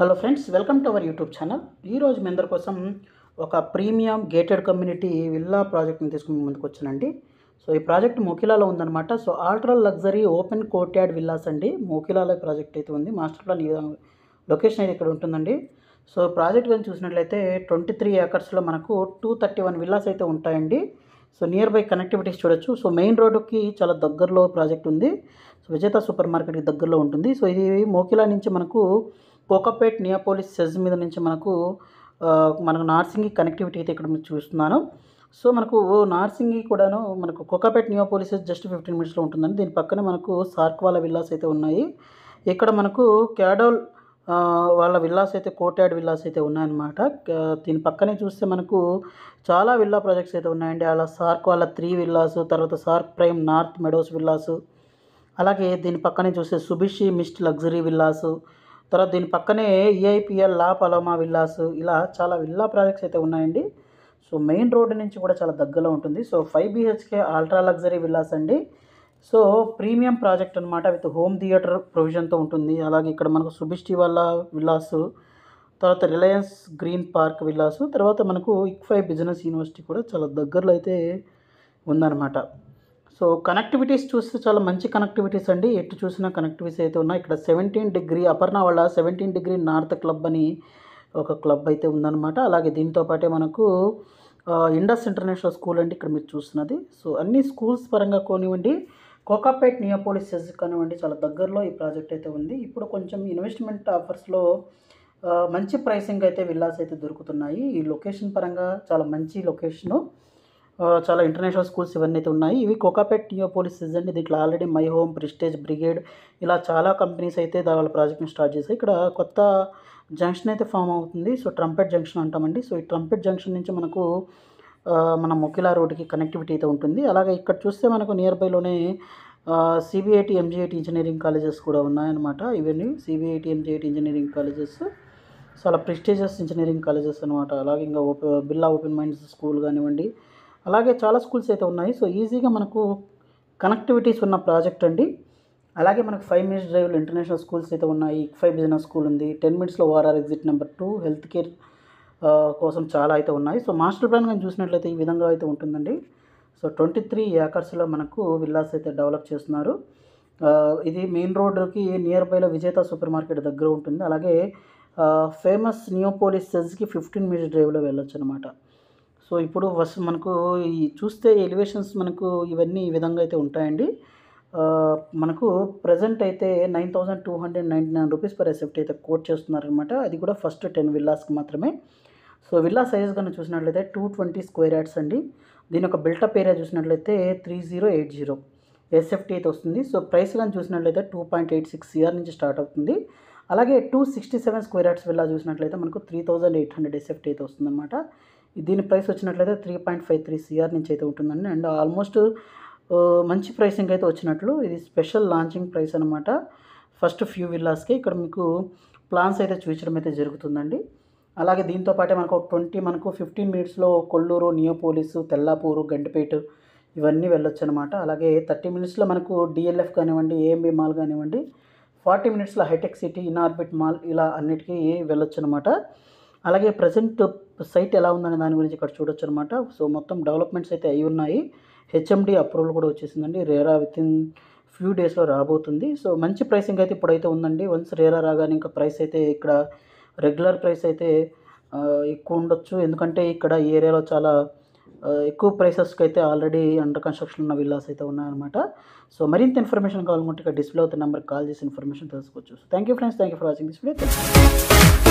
hello friends welcome to our YouTube channel ఈరోజు మీ అందరి కోసం ఒక ప్రీమియం గేటెడ్ కమ్యూనిటీ విల్లా ప్రాజెక్ట్ని తీసుకుని ముందుకు వచ్చానండి సో ఈ ప్రాజెక్ట్ మోకిలాలో ఉందన్నమాట so ultra luxury open courtyard villas అండి మోకిలాలో ప్రాజెక్ట్ అయితే ఉంది మాస్టర్ ప్లాన్ ఈ లొకేషన్ అయితే ఇక్కడ ఉంటుందండి సో ప్రాజెక్ట్ కానీ చూసినట్లయితే ట్వంటీ త్రీ ఏకర్స్లో మనకు టూ థర్టీ వన్ విల్లాస్ అయితే ఉంటాయండి సో నియర్ బై కనెక్టివిటీస్ చూడొచ్చు సో మెయిన్ రోడ్డుకి చాలా దగ్గరలో ప్రాజెక్ట్ ఉంది సో విజేత సూపర్ మార్కెట్కి దగ్గరలో ఉంటుంది సో ఇది మోకిలా నుంచి మనకు పోకపేట్ నియోపోలిస్ సెజ్ మీద నుంచి మనకు మనకు నార్సింగి కనెక్టివిటీ అయితే ఇక్కడ చూస్తున్నాను సో మనకు నార్సింగి కూడాను మనకు కోకాపేట్ నియోపోలిస్ జస్ట్ ఫిఫ్టీన్ మినిట్స్లో ఉంటుందండి దీని పక్కన మనకు సార్క్వాల విల్లాస్ అయితే ఉన్నాయి ఇక్కడ మనకు క్యాడోల్ వాళ్ళ విల్లాస్ అయితే కోటాడ్ విల్లాస్ అయితే ఉన్నాయన్నమాట దీని పక్కనే చూస్తే మనకు చాలా విల్లా ప్రాజెక్ట్స్ అయితే ఉన్నాయండి అలా సార్క్ వాళ్ళ త్రీ విల్లాస్ తర్వాత సార్క్ ప్రైమ్ నార్త్ మెడోస్ విల్లాస్ అలాగే దీని పక్కనే చూస్తే సుభిషి మిస్ట్ లగ్జరీ విల్లాసు తర్వాత దీని పక్కనే ఏఐపిఎల్ లా పలోమా విల్లాస్ ఇలా చాలా విల్లా ప్రాజెక్ట్స్ అయితే ఉన్నాయండి సో మెయిన్ రోడ్డు నుంచి కూడా చాలా దగ్గరలో ఉంటుంది so five BHK ultra luxury villas అండి సో ప్రీమియం ప్రాజెక్ట్ అనమాట విత్ హోమ్ థియేటర్ ప్రొవిజన్తో ఉంటుంది అలాగే ఇక్కడ మనకు సుభిష్టి వాళ్ళ విల్లాస్ తర్వాత రిలయన్స్ గ్రీన్ పార్క్ విల్లాస్ తర్వాత మనకు ఇక్ఫై బిజినెస్ యూనివర్సిటీ కూడా చాలా దగ్గరలో అయితే ఉందన్నమాట సో కనెక్టివిటీస్ చూస్తే చాలా మంచి కనెక్టివిటీస్ అండి ఎటు చూసినా కనెక్టివిటీస్ అయితే ఉన్నాయి ఇక్కడ సెవెంటీన్ డిగ్రీ అపర్ణ వాళ్ళ సెవెంటీన్ డిగ్రీ నార్త్ క్లబ్ అని ఒక క్లబ్ అయితే ఉందన్నమాట అలాగే దీంతో పాటే మనకు ఇండస్ ఇంటర్నేషనల్ స్కూల్ అండి ఇక్కడ మీరు చూస్తున్నది సో అన్ని స్కూల్స్ పరంగా కొనివ్వండి కోకాపేట్ నియోపోలిస్ కానివ్వండి చాలా దగ్గరలో ఈ ప్రాజెక్ట్ అయితే ఉంది ఇప్పుడు కొంచెం ఇన్వెస్ట్మెంట్ ఆఫర్స్లో మంచి ప్రైసింగ్ అయితే విల్లాస్ అయితే దొరుకుతున్నాయి ఈ లొకేషన్ పరంగా చాలా మంచి లొకేషను చాలా ఇంటర్నేషనల్ స్కూల్స్ ఇవన్నీ అయితే ఉన్నాయి ఇవి కోకాపెట్ నియోపోలిస్ అండి దీంట్లో already My Home Prestige Brigade ఇలా చాలా కంపెనీస్ అయితే వాళ్ళ ప్రాజెక్ట్ని స్టార్ట్ చేశాయి ఇక్కడ కొత్త జంక్షన్ అయితే ఫామ్ అవుతుంది సో ట్రంపెట్ జంక్షన్ అంటామండి సో ఈ ట్రంపెట్ జంక్షన్ నుంచి మనకు మన ముఖిలా రోడ్కి కనెక్టివిటీ అయితే ఉంటుంది అలాగే ఇక్కడ చూస్తే మనకు నియర్ బైలోనే సిబిఐటి ఎంజిఐటి ఇంజనీరింగ్ కాలేజెస్ కూడా ఉన్నాయన్నమాట ఇవన్నీ సిబిఐటి ఎంజిఐటి ఇంజనీరింగ్ కాలేజెస్ చాలా ప్రెస్టీజియస్ ఇంజనీరింగ్ కాలేజెస్ అనమాట అలాగే ఇంకా open Birla open minds school కానివ్వండి అలాగే చాలా స్కూల్స్ అయితే ఉన్నాయి సో ఈజీగా మనకు కనెక్టివిటీస్ ఉన్న ప్రాజెక్ట్ అండి అలాగే మనకు ఫైవ్ మినిట్స్ డ్రైవ్లో ఇంటర్నేషనల్ స్కూల్స్ అయితే ఉన్నాయి ఫైవ్ బిజినెస్ స్కూల్ ఉంది టెన్ మినిట్స్లో ORR exit number two health care కోసం చాలా అయితే ఉన్నాయి సో మాస్టర్ ప్లాన్ కానీ చూసినట్లయితే ఈ విధంగా అయితే ఉంటుందండి సో ట్వంటీ త్రీ ఏకర్స్లో మనకు విల్లాస్ అయితే డెవలప్ చేస్తున్నారు ఇది మెయిన్ రోడ్కి నియర్ బైలో విజేత సూపర్ మార్కెట్ దగ్గర ఉంటుంది అలాగే ఫేమస్ నియోపోలిస్ సెజ్కి ఫిఫ్టీన్ మినిట్స్ డ్రైవ్లో వెళ్ళొచ్చు అనమాట సో ఇప్పుడు ఫస్ట్ మనకు ఈ చూస్తే ఎలివేషన్స్ మనకు ఇవన్నీ ఈ విధంగా అయితే ఉంటాయండి మనకు ప్రజెంట్ అయితే nine thousand two hundred ninety nine rupees per ఎసెప్ట్ అయితే కోట్ చేస్తున్నారనమాట అది కూడా ఫస్ట్ టెన్ విల్లాస్కి మాత్రమే సో విల్లా సైజ్ కన్నా చూసినట్లయితే టూ ట్వంటీ స్క్వేర్ యాడ్స్ అండి దీని యొక్క బిల్టప్ ఏరియా చూసినట్లయితే three zero eight zero SFT అయితే వస్తుంది సో ప్రైస్ కానీ చూసినట్లయితే two point eight six CR నుంచి స్టార్ట్ అవుతుంది అలాగే two sixty seven square yards villa చూసినట్లయితే మనకు three thousand eight hundred SFT అయితే వస్తుందన్నమాట దీని ప్రైస్ వచ్చినట్లయితే three point five three CR నుంచి అయితే ఉంటుందండి అండ్ ఆల్మోస్ట్ మంచి ప్రైసింగ్ అయితే వచ్చినట్లు ఇది స్పెషల్ లాంచింగ్ ప్రైస్ అనమాట ఫస్ట్ ఫ్యూ విల్లాస్కి ఇక్కడ మీకు ప్లాన్స్ అయితే చూపించడం అయితే జరుగుతుందండి అలాగే దీంతో పాటే మనకు ట్వంటీ మనకు ఫిఫ్టీన్ మినిట్స్లో కొల్లూరు నియోపోలిసు తెల్లాపూరు గండిపేట ఇవన్నీ వెళ్ళొచ్చు అనమాట అలాగే థర్టీ మినిట్స్లో మనకు డిఎల్ఎఫ్ కానివ్వండి ఏఎంబి మాల్ కానివ్వండి ఫార్టీ మినిట్స్లో హైటెక్ సిటీ ఇన్ ఆర్బిట్ మాల్ ఇలా అన్నిటికీ వెళ్ళొచ్చు అనమాట అలాగే ప్రజెంట్ సైట్ ఎలా ఉందనే దాని గురించి ఇక్కడ చూడొచ్చు అనమాట సో మొత్తం డెవలప్మెంట్స్ అయితే అయి ఉన్నాయి హెచ్ఎండి అప్రూవల్ కూడా వచ్చేసిందండి రేరా విత్ ఇన్ ఫ్యూ డేస్లో రాబోతుంది సో మంచి ప్రైసింగ్ అయితే ఇప్పుడైతే ఉందండి వన్స్ రేరా రాగానే ఇంకా ప్రైస్ అయితే ఇక్కడ రెగ్యులర్ ప్రైస్ అయితే ఎక్కువ ఉండొచ్చు ఎందుకంటే ఇక్కడ ఈ ఏరియాలో చాలా ఎక్కువ ప్రైసెస్కి అయితే ఆల్రెడీ అండర్ కన్స్ట్రక్షన్ ఉన్న విల్లాస్ అయితే ఉన్నాయన్నమాట సో మరింత ఇన్ఫర్మేషన్ కావాలనుకుంటే ఇక్కడ డిస్ప్లే అవుతున్న నెంబర్కి కాల్ చేసి ఇన్ఫర్మేషన్ తెలుసుకోవచ్చు thank you friends thank you for watching this video